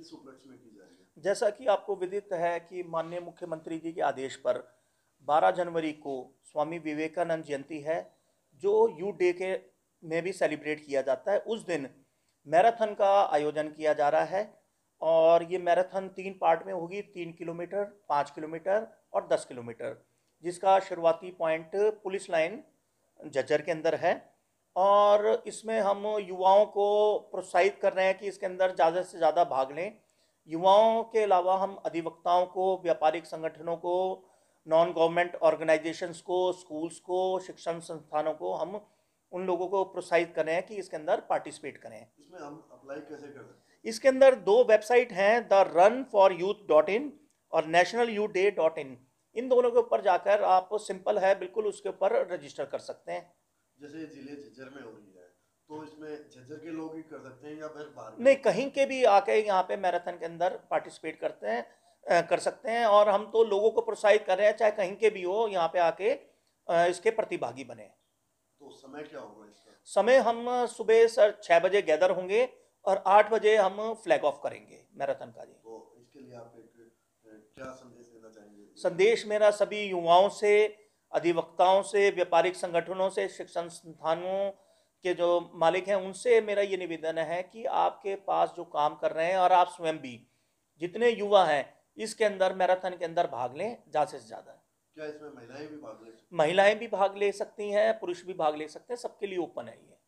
किस उपलक्ष्य में की जाएगी जैसा कि आपको विदित है कि माननीय मुख्यमंत्री जी के आदेश पर 12 जनवरी को स्वामी विवेकानंद जयंती है जो यू डे के में भी सेलिब्रेट किया जाता है उस दिन मैराथन का आयोजन किया जा रहा है और ये मैराथन तीन पार्ट में होगी तीन किलोमीटर पाँच किलोमीटर और दस किलोमीटर जिसका शुरुआती पॉइंट पुलिस लाइन जजर के अंदर है और इसमें हम युवाओं को प्रोत्साहित कर रहे हैं कि इसके अंदर ज़्यादा से ज़्यादा भाग लें युवाओं के अलावा हम अधिवक्ताओं को व्यापारिक संगठनों को नॉन गवर्नमेंट ऑर्गेनाइजेशंस को स्कूल्स को शिक्षण संस्थानों को हम उन लोगों को प्रोत्साहित कर रहे हैं कि इसके अंदर पार्टिसिपेट करें इसमें हम अप्लाई कैसे कर सकते इसके अंदर दो वेबसाइट हैं the run for youth dot in और national youth day dot in इन दोनों के ऊपर जाकर आप सिंपल है बिल्कुल उसके ऊपर रजिस्टर कर सकते हैं जैसे जिले झज्जर में हो रही है तो इसमें झज्जर के लोग ही कर सकते हैं या फिर बाहर नहीं कहीं के भी आके यहाँ पे मैराथन के अंदर पार्टिसिपेट करते हैं कर सकते हैं और हम तो लोगों को प्रोत्साहित कर रहे हैं चाहे कहीं के भी हो यहाँ पे आके इसके प्रतिभागी बने तो समय क्या होगा इसका समय हम सुबह सर छः बजे गैदर होंगे और आठ बजे हम फ्लैग ऑफ करेंगे मैराथन का जी तो इसके लिए आप एक क्या संदेश देना चाहेंगे संदेश मेरा सभी युवाओं से अधिवक्ताओं से व्यापारिक संगठनों से शिक्षण संस्थानों के जो मालिक हैं उनसे मेरा ये निवेदन है कि आपके पास जो काम कर रहे हैं और आप स्वयं भी जितने युवा हैं इसके अंदर मैराथन के अंदर भाग लें ज़्यादा से ज़्यादा क्या इसमें महिलाएं भी भाग ले महिलाएं भी भाग ले सकती हैं पुरुष भी भाग ले सकते हैं सबके लिए ओपन है ये